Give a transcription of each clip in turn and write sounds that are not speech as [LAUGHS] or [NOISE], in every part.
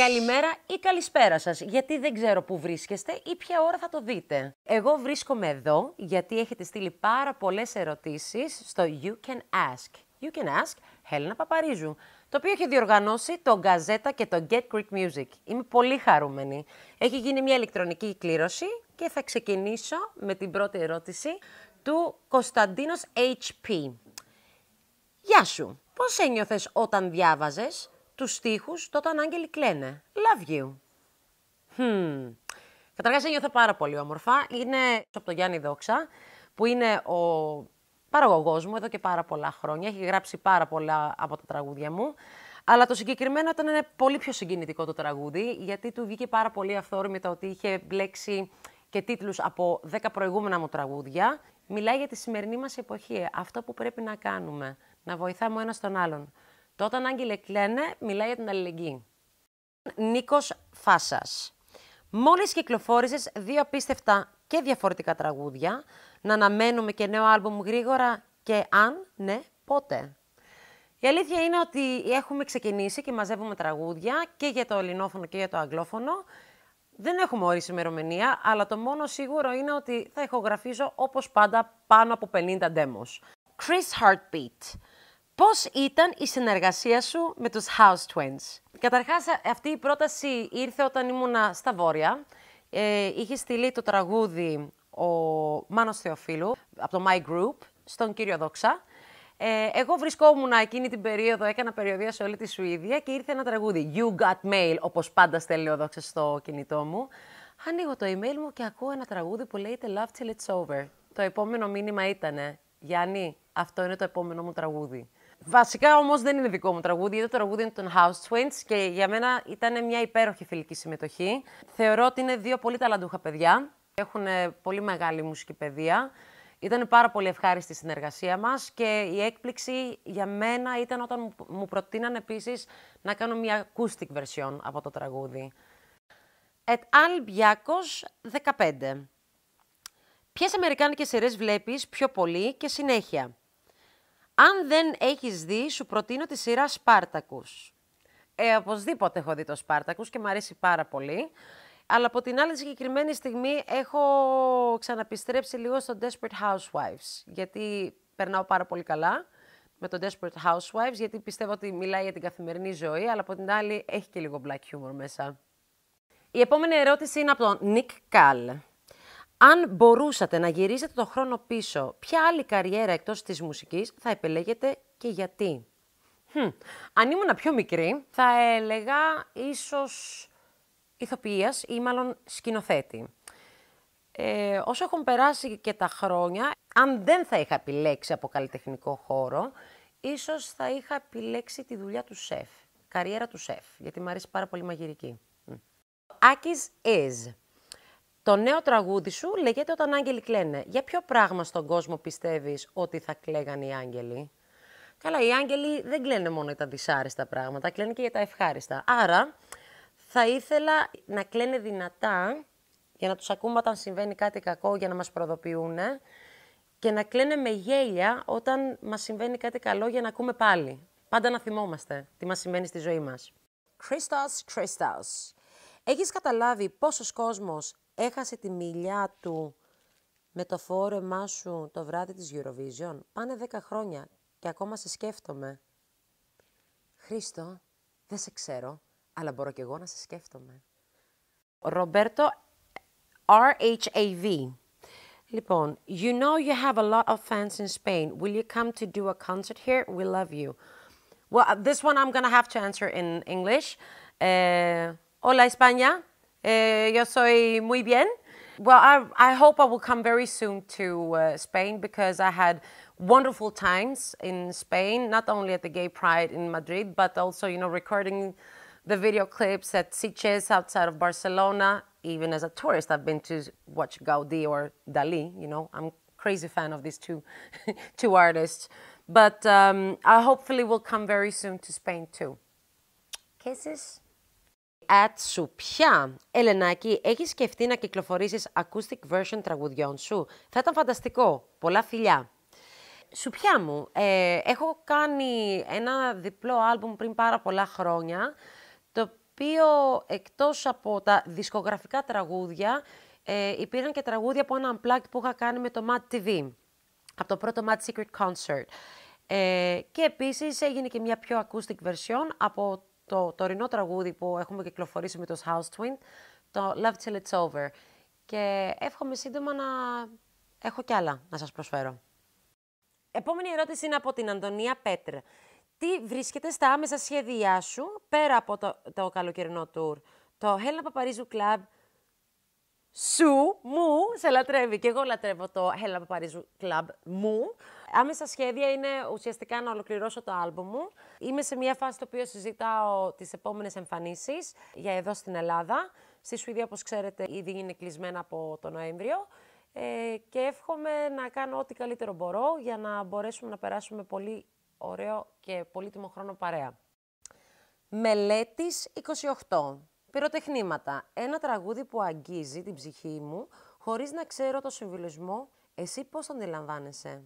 Καλημέρα ή καλησπέρα σας, γιατί δεν ξέρω πού βρίσκεστε ή ποια ώρα θα το δείτε. Εγώ βρίσκομαι εδώ γιατί έχετε στείλει πάρα πολλές ερωτήσεις στο You Can Ask. You Can Ask, να Παπαρίζου, το οποίο έχει διοργανώσει το Γαζέτα και το Get Greek Music. Είμαι πολύ χαρούμενη. Έχει γίνει μια ηλεκτρονική κλήρωση και θα ξεκινήσω με την πρώτη ερώτηση του Κωνσταντίνος HP. Γεια σου, πώς ένιωθες όταν διάβαζες τους στίχους τότε Άγγελοι κλαίνε. Love you. Hmm. Καταρχάς ένιωθα πάρα πολύ όμορφα. Είναι από τον Γιάννη Δόξα, που είναι ο παραγωγός μου εδώ και πάρα πολλά χρόνια. Έχει γράψει πάρα πολλά από τα τραγούδια μου. Αλλά το συγκεκριμένο ήταν πολύ πιο συγκινητικό το τραγούδι, γιατί του βγήκε πάρα πολύ αυθόρμητα ότι είχε μπλέξει και τίτλους από 10 προηγούμενα μου τραγούδια. Μιλάει για τη σημερινή μας εποχή, αυτό που πρέπει να κάνουμε, να βοηθάμε ο ένας τον άλλον. Τότε Άγγελε κλαίνε μιλάει για την αλληλεγγύη. Νίκος Φάσας. Μόλις κυκλοφόρησες δύο απίστευτα και διαφορετικά τραγούδια, να αναμένουμε και νέο άλμπουμ γρήγορα και αν ναι, πότε. Η αλήθεια είναι ότι έχουμε ξεκινήσει και μαζεύουμε τραγούδια και για το ελληνόφωνο και για το αγγλόφωνο. Δεν έχουμε ορίσει ημερομηνία, αλλά το μόνο σίγουρο είναι ότι θα ηχογραφίζω όπως πάντα πάνω από 50 demos. Chris Heartbeat. Πώς ήταν η συνεργασία σου με τους House Twins. Καταρχάς, ε, αυτή η πρόταση ήρθε όταν ήμουνα στα Βόρεια. Ε, είχε στείλει το τραγούδι ο Μάνος Θεοφίλου από το My Group στον κύριο Δόξα. Ε, εγώ βρισκόμουν εκείνη την περίοδο, έκανα περιοδία σε όλη τη Σουηδία και ήρθε ένα τραγούδι. You got mail, όπως πάντα στέλνει ο Δόξας στο κινητό μου. Ανοίγω το email μου και ακούω ένα τραγούδι που λέγεται Love Till It's Over. Το επόμενο μήνυμα ήτανε, Γιάννη, αυτό είναι το επόμενο μου τραγούδι. Βασικά όμως δεν είναι δικό μου τραγούδι, γιατί το τραγούδι είναι των House Twins και για μένα ήταν μια υπέροχη φιλική συμμετοχή. Θεωρώ ότι είναι δύο πολύ ταλαντούχα παιδιά. Έχουν ε, πολύ μεγάλη μουσική παιδεία. Ήταν πάρα πολύ ευχάριστη η συνεργασία μας και η έκπληξη για μένα ήταν όταν μου προτείναν επίσης να κάνω μια acoustic version από το τραγούδι. Et al 15. Ποιες Αμερικάνικες σειρές βλέπεις πιο πολύ και συνέχεια. Αν δεν έχεις δει, σου προτείνω τη σειρά Σπάρτακους. Ε, οπωσδήποτε έχω δει το Σπάρτακους και μου αρέσει πάρα πολύ. Αλλά από την άλλη συγκεκριμένη στιγμή έχω ξαναπιστρέψει λίγο στο Desperate Housewives. Γιατί περνάω πάρα πολύ καλά με το Desperate Housewives, γιατί πιστεύω ότι μιλάει για την καθημερινή ζωή, αλλά από την άλλη έχει και λίγο black humor μέσα. Η επόμενη ερώτηση είναι από τον Nick Κάλ. Αν μπορούσατε να γυρίζετε το χρόνο πίσω, ποια άλλη καριέρα εκτός της μουσικής θα επιλέγετε και γιατί. Hm, αν ήμουν πιο μικρή, θα έλεγα ίσως ηθοποιίας ή μάλλον σκηνοθέτη. Ε, όσο έχουν περάσει και τα χρόνια, αν δεν θα είχα επιλέξει από καλλιτεχνικό χώρο, ίσως θα είχα επιλέξει τη δουλειά του σεφ, καριέρα του σεφ, γιατί μου αρέσει πάρα πολύ μαγειρική. Hm. Άκης is. Το νέο τραγούδι σου λέγεται «Όταν άγγελοι κλαίνε». Για ποιο πράγμα στον κόσμο πιστεύεις ότι θα κλαίγαν οι άγγελοι? Καλά, οι άγγελοι δεν κλαίνε μόνο για τα δυσάρεστα πράγματα, κλαίνε και για τα ευχάριστα. Άρα, θα ήθελα να κλαίνε δυνατά, για να τους ακούμε όταν συμβαίνει κάτι κακό, για να μας προδοποιούν, και να κλαίνε με γέλια όταν μας συμβαίνει κάτι καλό, για να ακούμε πάλι. Πάντα να θυμόμαστε τι μας συμβαίνει στη ζωή μας. Κρίστας, Κρίστας. Έχεις καταλάβει πόσος κόσμος έχασε τη μιλιά του με το φόρεμά σου το βράδυ της Eurovision. Πάνε δέκα χρόνια και ακόμα σε σκέφτομαι. Χρήστο, δεν σε ξέρω, αλλά μπορώ και εγώ να σε σκέφτομαι. Ρομπέρτο V. Λοιπόν, you know you have a lot of fans in Spain. Will you come to do a concert here? We love you. Well, this one I'm going to have to answer in English. Uh, hola, España. Uh, yo soy muy bien. Well, I, I hope I will come very soon to uh, Spain because I had wonderful times in Spain, not only at the Gay Pride in Madrid, but also, you know, recording the video clips at Sitges outside of Barcelona. Even as a tourist, I've been to watch Gaudi or Dalí. You know, I'm crazy fan of these two, [LAUGHS] two artists. But um, I hopefully will come very soon to Spain too. Kisses. σου πια. Ελενάκη, έχεις σκεφτεί να κυκλοφορήσεις acoustic version τραγουδιών σου. Θα ήταν φανταστικό. Πολλά φιλιά. Σου πιά μου, ε, έχω κάνει ένα διπλό άλμπουμ πριν πάρα πολλά χρόνια, το οποίο εκτός από τα δισκογραφικά τραγούδια, ε, υπήρχαν και τραγούδια από ένα unplugged που είχα κάνει με το Mad TV, από το πρώτο Mad Secret Concert. Ε, και επίσης έγινε και μια πιο acoustic version από το τωρινό τραγούδι που έχουμε κυκλοφορήσει με τους House Twin, το Love Till It's Over. Και εύχομαι σύντομα να έχω κι άλλα να σας προσφέρω. Επόμενη ερώτηση είναι από την Αντωνία Πέτρ. Τι βρίσκεται στα άμεσα σχέδιά σου πέρα από το, το καλοκαιρινό τουρ, το Helena Παπαρίζου Club σου, μου, σε λατρεύει. Και εγώ λατρεύω το Hella Παπαρίζου Club μου. Άμεσα σχέδια είναι ουσιαστικά να ολοκληρώσω το άλμπο μου. Είμαι σε μια φάση το οποίο συζητάω τις επόμενες εμφανίσεις για εδώ στην Ελλάδα. Στη Σουηδία, όπως ξέρετε, ήδη είναι κλεισμένα από το Νοέμβριο. Ε, και εύχομαι να κάνω ό,τι καλύτερο μπορώ για να μπορέσουμε να περάσουμε πολύ ωραίο και πολύτιμο χρόνο παρέα. Μελέτης 28. Πυροτεχνήματα. Ένα τραγούδι που αγγίζει την ψυχή μου, χωρίς να ξέρω το συμβιλισμό, εσύ πώς τον αντιλαμβάνεσαι.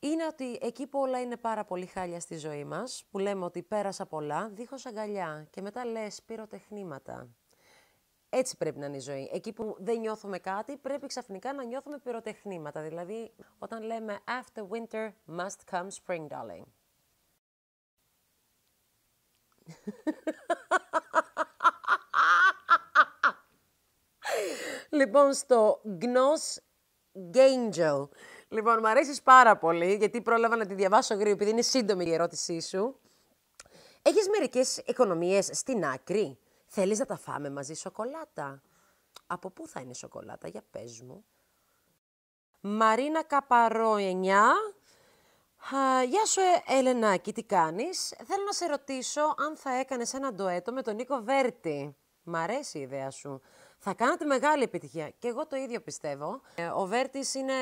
Είναι ότι εκεί που όλα είναι πάρα πολύ χάλια στη ζωή μας, που λέμε ότι πέρασα πολλά, δίχως αγκαλιά και μετά λες πυροτεχνήματα. Έτσι πρέπει να είναι η ζωή. Εκεί που δεν νιώθουμε κάτι, πρέπει ξαφνικά να νιώθουμε πυροτεχνήματα. Δηλαδή, όταν λέμε after winter must come spring, darling. Λοιπόν, στο Γνώσ Gangel. Λοιπόν, μου αρέσεις πάρα πολύ, γιατί πρόλαβα να τη διαβάσω γρήγορα, επειδή είναι σύντομη η ερώτησή σου. Έχεις μερικές οικονομίες στην άκρη. Θέλεις να τα φάμε μαζί σοκολάτα. Από πού θα είναι σοκολάτα, για πες μου. Μαρίνα Καπαρό 9. Γεια σου Ελένα, Ελενάκη, τι κάνεις. Θέλω να σε ρωτήσω αν θα έκανες ένα ντοέτο με τον Νίκο Βέρτη. Μ' αρέσει η ιδέα σου. Θα κάνετε μεγάλη επιτυχία. Και εγώ το ίδιο πιστεύω. Ε, ο Βέρτης είναι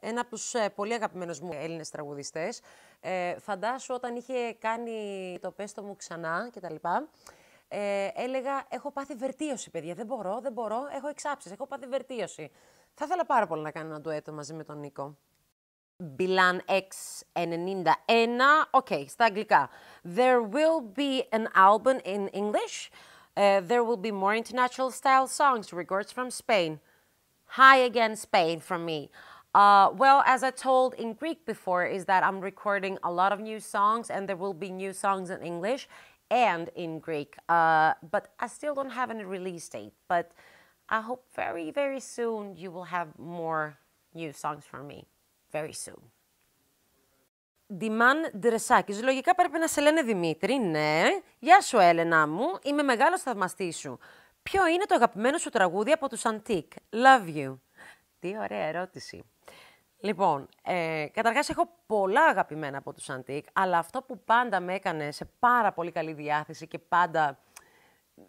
ένα από τους ε, πολύ αγαπημένους μου Έλληνες τραγουδιστές. Ε, φαντάσου όταν είχε κάνει το πέστο μου ξανά» και τα λοιπά, ε, έλεγα «Έχω πάθει βερτίωση, παιδιά, δεν μπορώ, δεν μπορώ, έχω εξάψεις, έχω πάθει βερτίωση». Θα ήθελα πάρα πολύ να κάνω ένα ντουέτο μαζί με τον Νίκο. Bilan X91, okay, στα αγγλικά. There will be an album in English. Uh, there will be more international style songs. Regards from Spain. Hi again, Spain, from me. Uh, well, as I told in Greek before, is that I'm recording a lot of new songs and there will be new songs in English and in Greek. Uh, but I still don't have any release date. But I hope very, very soon you will have more new songs from me. Very soon. Ντιμάν Ντρεσάκης. Λογικά πρέπει να σε λένε Δημήτρη, ναι. Γεια σου, Έλενα μου. Είμαι μεγάλος θαυμαστής σου. Ποιο είναι το αγαπημένο σου τραγούδι από τους Αντίκ. Love you. Τι ωραία ερώτηση. Λοιπόν, ε, καταρχάς έχω πολλά αγαπημένα από τους Αντίκ. αλλά αυτό που πάντα με έκανε σε πάρα πολύ καλή διάθεση και πάντα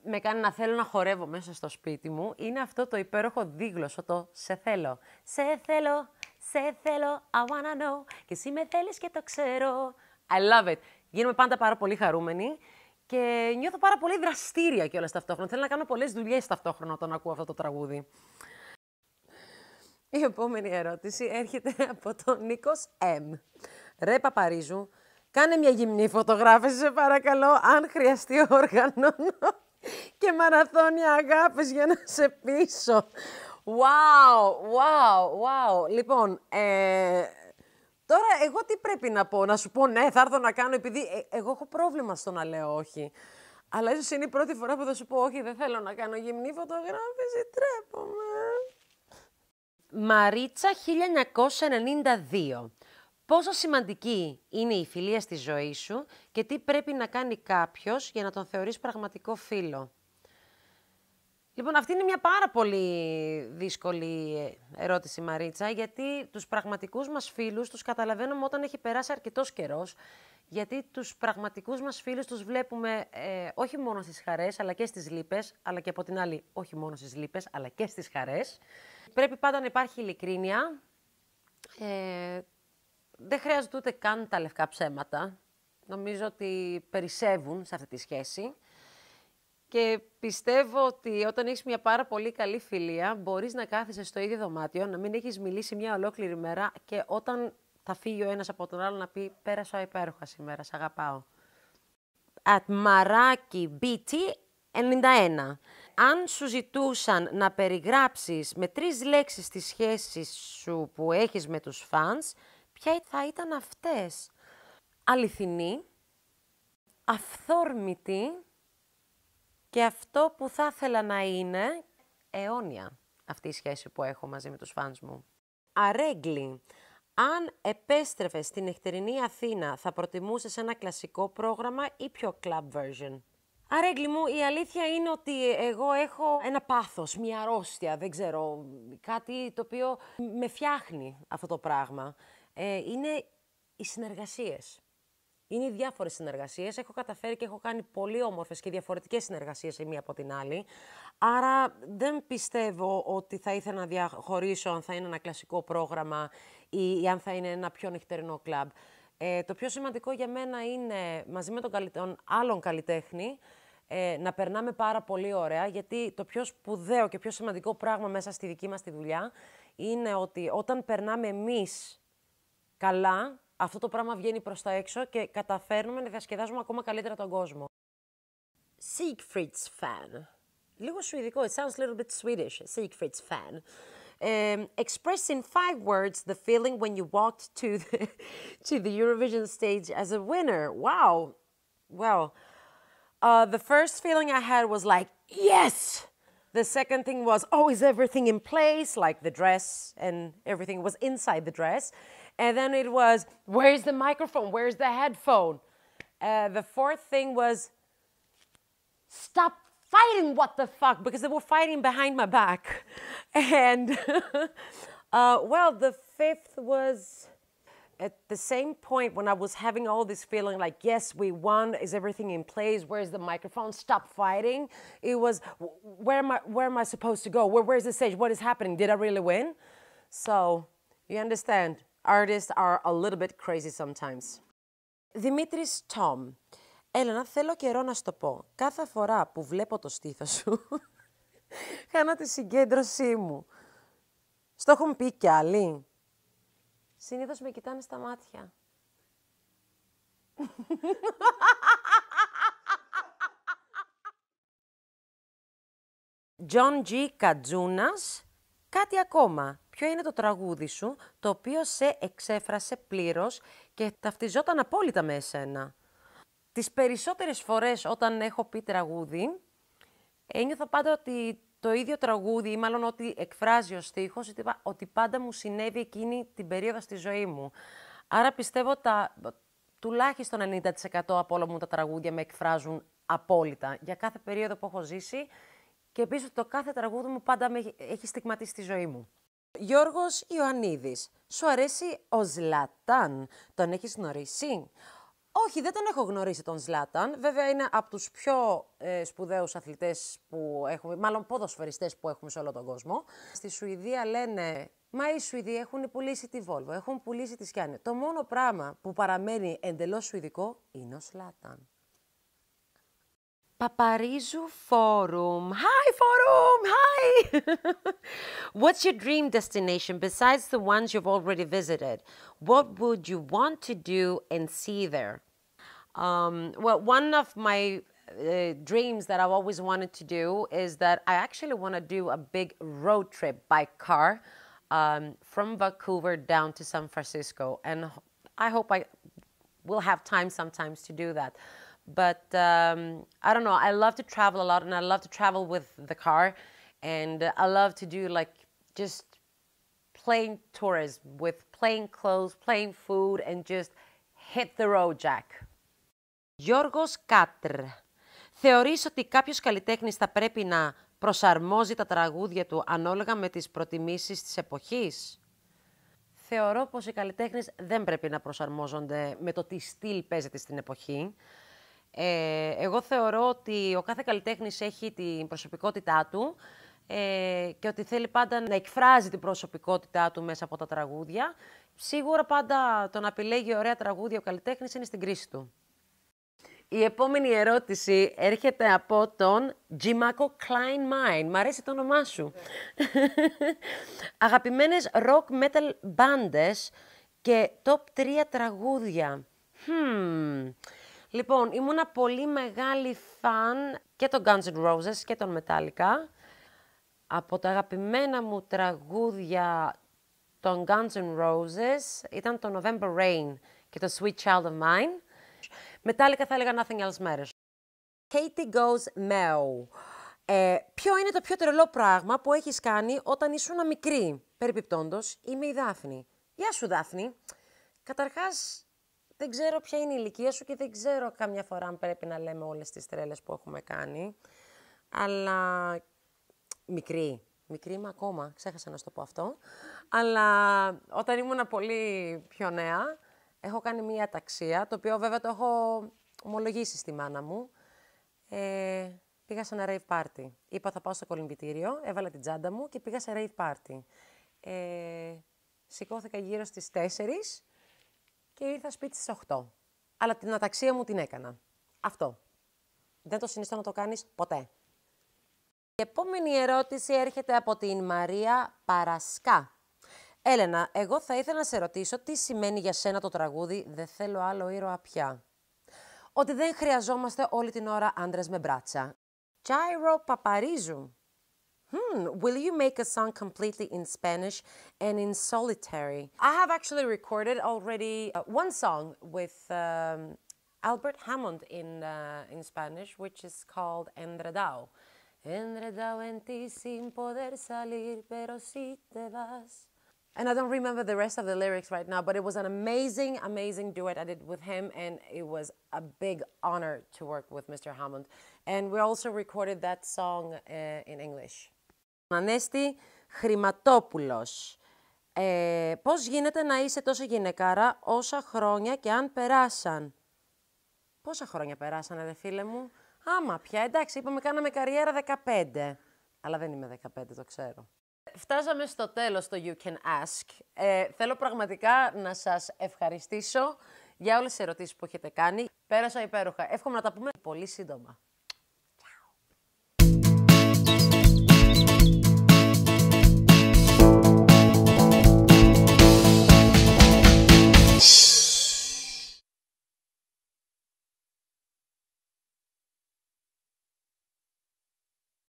με κάνει να θέλω να χορεύω μέσα στο σπίτι μου, είναι αυτό το υπέροχο δίγλωσο το «Σε θέλω». «Σε θέλω, σε θέλω, I wanna know. Και εσύ με θέλεις και το ξέρω. I love it. Γίνομαι πάντα πάρα πολύ χαρούμενη Και νιώθω πάρα πολύ δραστήρια κιόλας ταυτόχρονα. Θέλω να κάνω πολλές δουλειές ταυτόχρονα όταν ακούω αυτό το τραγούδι. Η επόμενη ερώτηση έρχεται από τον Νίκος M. Ρε Παπαρίζου, κάνε μια γυμνή φωτογράφηση, σε παρακαλώ, αν χρειαστεί όργανο και μαραθώνια αγάπης για να σε πείσω Wow, wow, wow. Λοιπόν, ε, Τώρα, εγώ τι πρέπει να πω, να σου πω ναι, θα έρθω να κάνω, επειδή ε, εγώ έχω πρόβλημα στο να λέω όχι. Αλλά ίσως είναι η πρώτη φορά που θα σου πω όχι, δεν θέλω να κάνω γυμνή φωτογράφηση, τρέπομαι. Μαρίτσα 1992. Πόσο σημαντική είναι η φιλία στη ζωή σου και τι πρέπει να κάνει κάποιος για να τον θεωρείς πραγματικό φίλο. Λοιπόν, αυτή είναι μια πάρα πολύ δύσκολη ε, ερώτηση, Μαρίτσα, γιατί τους πραγματικούς μας φίλους τους καταλαβαίνουμε όταν έχει περάσει αρκετός καιρός, γιατί τους πραγματικούς μας φίλους τους βλέπουμε ε, όχι μόνο στις χαρές, αλλά και στις λύπες, αλλά και από την άλλη όχι μόνο στις λύπες, αλλά και στις χαρές. Πρέπει πάντα να υπάρχει ειλικρίνεια. Ε, δεν χρειάζεται ούτε καν τα λευκά ψέματα. Νομίζω ότι περισσεύουν σε αυτή τη σχέση. Και πιστεύω ότι όταν έχεις μια πάρα πολύ καλή φιλία, μπορείς να κάθεσαι στο ίδιο δωμάτιο, να μην έχεις μιλήσει μια ολόκληρη μέρα και όταν θα φύγει ο ένας από τον άλλο να πει Πέρασα υπέροχα σήμερα, σ' αγαπάω. Ατμαράκι BT 91. Αν σου ζητούσαν να περιγράψεις με τρεις λέξεις τη σχέση σου που έχεις με τους φανς, ποια θα ήταν αυτές. Αληθινή, αυθόρμητη και αυτό που θα ήθελα να είναι αιώνια αυτή η σχέση που έχω μαζί με τους φανς μου. Αρέγκλι, αν επέστρεφες στην νυχτερινή Αθήνα, θα προτιμούσες ένα κλασικό πρόγραμμα ή πιο club version. Αρέγκλι μου, η αλήθεια είναι ότι εγώ έχω ένα πάθος, μια αρρώστια, δεν ξέρω, κάτι το οποίο με φτιάχνει αυτό το πράγμα. Ε, είναι οι συνεργασίες είναι διάφορες συνεργασίες. Έχω καταφέρει και έχω κάνει πολύ όμορφες και διαφορετικές συνεργασίες η μία από την άλλη. Άρα δεν πιστεύω ότι θα ήθελα να διαχωρίσω αν θα είναι ένα κλασικό πρόγραμμα ή, αν θα είναι ένα πιο νυχτερινό κλαμπ. Ε, το πιο σημαντικό για μένα είναι μαζί με τον, τον άλλον καλλιτέχνη ε, να περνάμε πάρα πολύ ωραία, γιατί το πιο σπουδαίο και πιο σημαντικό πράγμα μέσα στη δική μας τη δουλειά είναι ότι όταν περνάμε εμείς καλά αυτό το πράγμα βγαίνει προς τα έξω και καταφέρνουμε να διασκεδάζουμε ακόμα καλύτερα τον κόσμο. Siegfried's fan. Λίγο σουηδικό, it sounds a little bit Swedish, Siegfried's fan. Um, express in five words the feeling when you walked to the, to the Eurovision stage as a winner. Wow. Well, uh, the first feeling I had was like, yes! The second thing was, oh, is everything in place? Like the dress and everything was inside the dress. And then it was, where's the microphone? Where's the headphone? Uh, the fourth thing was, stop fighting what the fuck, because they were fighting behind my back. [LAUGHS] And, [LAUGHS] uh, well, the fifth was at the same point when I was having all this feeling like, yes, we won, is everything in place? Where's the microphone? Stop fighting. It was, where am I, where am I supposed to go? Where, where's the stage? What is happening? Did I really win? So, you understand? artists are a little bit crazy sometimes. Δημήτρης Τομ, Έλενα, θέλω καιρό να σου το πω. Κάθε φορά που βλέπω το στήθος σου, [LAUGHS] χάνω τη συγκέντρωσή μου. Στο έχουν πει κι άλλοι. Συνήθως με κοιτάνε στα μάτια. John [LAUGHS] G. Κατζούνας, κάτι ακόμα ποιο είναι το τραγούδι σου το οποίο σε εξέφρασε πλήρως και ταυτιζόταν απόλυτα με εσένα. Τις περισσότερες φορές όταν έχω πει τραγούδι, ένιωθα πάντα ότι το ίδιο τραγούδι ή μάλλον ότι εκφράζει ο στίχος, ότι πάντα μου συνέβη εκείνη την περίοδο στη ζωή μου. Άρα πιστεύω τα, τουλάχιστον 90% από όλα μου τα τραγούδια με εκφράζουν απόλυτα για κάθε περίοδο που έχω ζήσει και επίσης το κάθε τραγούδι μου πάντα έχει στιγματίσει τη ζωή μου. Γιώργος Ιωαννίδης, σου αρέσει ο Ζλατάν, τον έχεις γνωρίσει? Όχι, δεν τον έχω γνωρίσει τον Ζλάταν. Βέβαια είναι από τους πιο ε, σπουδαίους αθλητές που έχουμε, μάλλον ποδοσφαιριστές που έχουμε σε όλο τον κόσμο. Στη Σουηδία λένε, μα οι Σουηδοί έχουν πουλήσει τη Volvo, έχουν πουλήσει τη Σκιάνη. Το μόνο πράγμα που παραμένει εντελώς σουηδικό είναι ο Ζλατάν. Paparizou Forum. Hi, Forum! Hi! [LAUGHS] What's your dream destination besides the ones you've already visited? What would you want to do and see there? Um, well, one of my uh, dreams that I've always wanted to do is that I actually want to do a big road trip by car um, from Vancouver down to San Francisco. And I hope I will have time sometimes to do that. But um, I don't know. I love to travel a lot, and I love to travel with the car, and I love to do like just plain tourism with plain clothes, plain food, and just hit the road, Jack. Γιώργος Κάτρ. Θεωρείς ότι κάποιος καλλιτέχνης θα πρέπει να προσαρμόζει τα τραγούδια του ανάλογα με τις προτιμήσεις της εποχής. Θεωρώ πως οι καλλιτέχνες δεν πρέπει να προσαρμόζονται με το τι στυλ παίζεται στην εποχή. Ε, εγώ θεωρώ ότι ο κάθε καλλιτέχνης έχει την προσωπικότητά του ε, και ότι θέλει πάντα να εκφράζει την προσωπικότητά του μέσα από τα τραγούδια. Σίγουρα πάντα το να επιλέγει ωραία τραγούδια ο καλλιτέχνης είναι στην κρίση του. Η επόμενη ερώτηση έρχεται από τον Τζιμάκο Klein Mine. Μ' αρέσει το όνομά σου. [LAUGHS] Αγαπημένες rock metal μπάντες και top 3 τραγούδια. Hmm. Λοιπόν, ήμουνα πολύ μεγάλη φαν και των Guns N' Roses και των Metallica. Από τα αγαπημένα μου τραγούδια των Guns N' Roses ήταν το November Rain και το Sweet Child of Mine. Μετάλλικα θα έλεγα Nothing Else Matters. Katie Goes Mel. Ε, ποιο είναι το πιο τρελό πράγμα που έχεις κάνει όταν ήσουν μικρή. Περιπιπτόντος, είμαι η Δάφνη. Γεια σου Δάφνη. Καταρχάς, δεν ξέρω ποια είναι η ηλικία σου και δεν ξέρω καμιά φορά αν πρέπει να λέμε όλες τις τρέλες που έχουμε κάνει. Αλλά μικρή, μικρή είμαι ακόμα, ξέχασα να σου το πω αυτό. Αλλά όταν ήμουν πολύ πιο νέα, έχω κάνει μία ταξία, το οποίο βέβαια το έχω ομολογήσει στη μάνα μου. Ε, πήγα σε ένα rave party. Είπα θα πάω στο κολυμπητήριο, έβαλα την τσάντα μου και πήγα σε rave party. Ε, σηκώθηκα γύρω στις 4 και ήρθα σπίτι στις 8. Αλλά την αταξία μου την έκανα. Αυτό. Δεν το συνιστώ να το κάνεις ποτέ. Η επόμενη ερώτηση έρχεται από την Μαρία Παρασκά. Έλενα, εγώ θα ήθελα να σε ρωτήσω τι σημαίνει για σένα το τραγούδι «Δεν θέλω άλλο ήρωα πια». Ότι δεν χρειαζόμαστε όλη την ώρα άντρες με μπράτσα. Τζάιρο Παπαρίζου. hmm, will you make a song completely in Spanish and in solitary? I have actually recorded already uh, one song with um, Albert Hammond in, uh, in Spanish, which is called Enredao. Enredao en ti sin poder salir, pero si te vas. And I don't remember the rest of the lyrics right now, but it was an amazing, amazing duet I did with him, and it was a big honor to work with Mr. Hammond. And we also recorded that song uh, in English. Ανέστη Χρηματόπουλος. Ε, πώς γίνεται να είσαι τόσο γυναικάρα όσα χρόνια και αν περάσαν. Πόσα χρόνια περάσανε, δε φίλε μου. Άμα πια, εντάξει, είπαμε κάναμε καριέρα 15. Αλλά δεν είμαι 15, το ξέρω. Φτάσαμε στο τέλος το You Can Ask. Ε, θέλω πραγματικά να σας ευχαριστήσω για όλες τις ερωτήσεις που έχετε κάνει. Πέρασα υπέροχα. Εύχομαι να τα πούμε πολύ σύντομα.